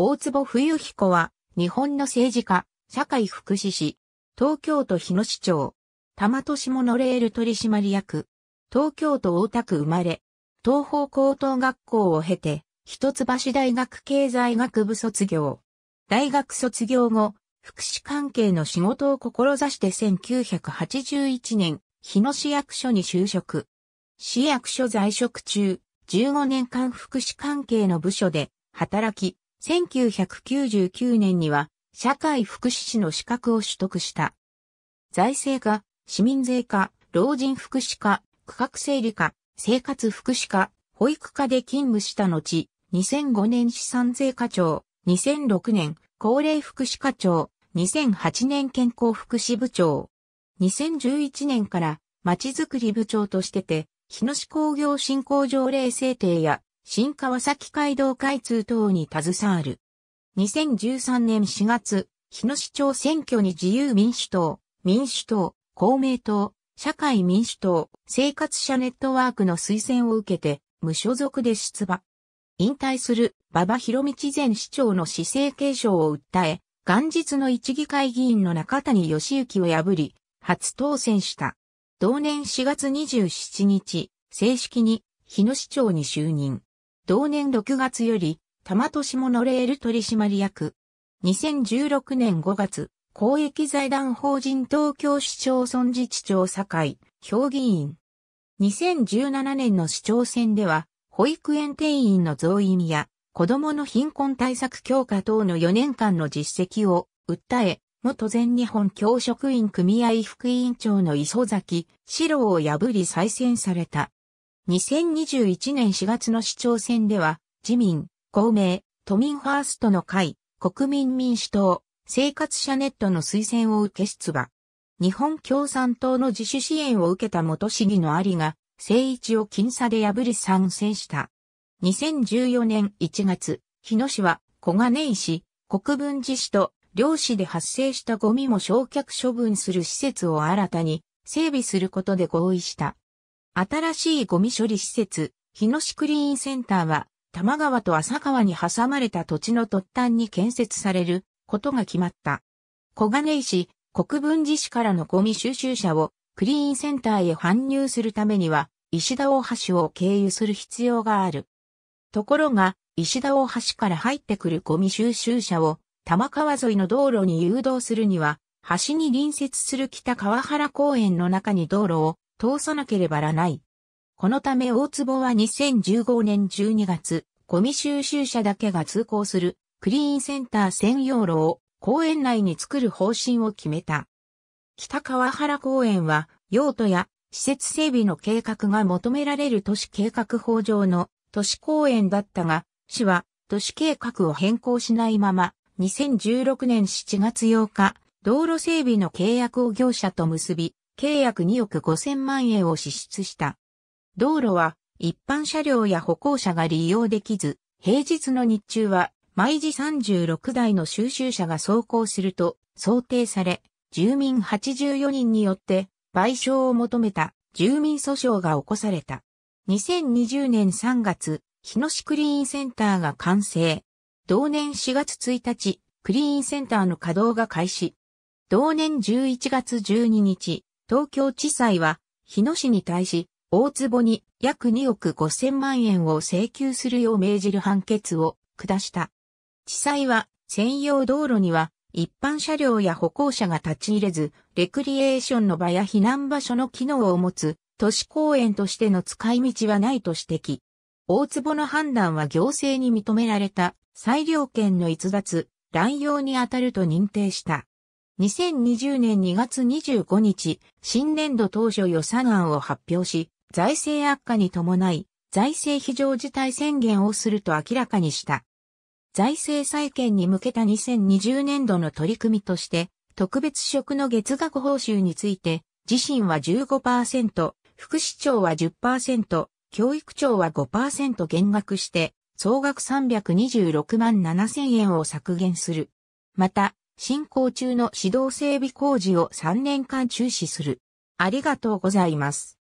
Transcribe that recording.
大坪冬彦は、日本の政治家、社会福祉士、東京都日野市長、多摩都市モノレール取締役、東京都大田区生まれ、東方高等学校を経て、一橋大学経済学部卒業。大学卒業後、福祉関係の仕事を志して1981年、日野市役所に就職。市役所在職中、15年間福祉関係の部署で働き、1999年には社会福祉士の資格を取得した。財政課、市民税課、老人福祉課、区画整理課、生活福祉課、保育課で勤務した後、2005年資産税課長、2006年高齢福祉課長、2008年健康福祉部長、2011年からまちづくり部長としてて、日野市工業振興条例制定や新川崎街道開通等に携わる。2013年4月、日野市長選挙に自由民主党、民主党、公明党、社会民主党、生活者ネットワークの推薦を受けて、無所属で出馬。引退する、馬場博道前市長の市政継承を訴え、元日の一議会議員の中谷義行を破り、初当選した。同年4月27日、正式に日野市長に就任。同年6月より、玉都市モノレール取締役。2016年5月、公益財団法人東京市町村自治長堺、評議員。2017年の市長選では、保育園定員の増員や、子供の貧困対策強化等の4年間の実績を訴え、元全日本教職員組合副委員長の磯崎四郎を破り再選された。2021年4月の市長選では、自民、公明、都民ファーストの会、国民民主党、生活者ネットの推薦を受け出馬。日本共産党の自主支援を受けた元市議のりが、聖一を僅差で破り参戦した。2014年1月、日野市は小金井市、国分寺市と両市で発生したゴミも焼却処分する施設を新たに整備することで合意した。新しいゴミ処理施設、日野市クリーンセンターは、玉川と浅川に挟まれた土地の突端に建設されることが決まった。小金井市、国分寺市からのゴミ収集車をクリーンセンターへ搬入するためには、石田大橋を経由する必要がある。ところが、石田大橋から入ってくるゴミ収集車を、玉川沿いの道路に誘導するには、橋に隣接する北川原公園の中に道路を通さなければらない。このため大坪は2015年12月、ゴミ収集車だけが通行するクリーンセンター専用路を公園内に作る方針を決めた。北川原公園は用途や施設整備の計画が求められる都市計画法上の都市公園だったが、市は都市計画を変更しないまま、2016年7月8日、道路整備の契約を業者と結び、契約2億5000万円を支出した。道路は一般車両や歩行者が利用できず、平日の日中は毎時36台の収集車が走行すると想定され、住民84人によって賠償を求めた住民訴訟が起こされた。2020年3月、日野市クリーンセンターが完成。同年4月1日、クリーンセンターの稼働が開始。同年11月12日、東京地裁は、日野市に対し、大坪に約2億5千万円を請求するよう命じる判決を下した。地裁は、専用道路には、一般車両や歩行者が立ち入れず、レクリエーションの場や避難場所の機能を持つ、都市公園としての使い道はないと指摘。大坪の判断は行政に認められた、裁量権の逸脱、乱用に当たると認定した。2020年2月25日、新年度当初予算案を発表し、財政悪化に伴い、財政非常事態宣言をすると明らかにした。財政再建に向けた2020年度の取り組みとして、特別職の月額報酬について、自身は15%、副市長は10%、教育長は5%減額して、総額326万7000円を削減する。また、進行中の指導整備工事を3年間中止する。ありがとうございます。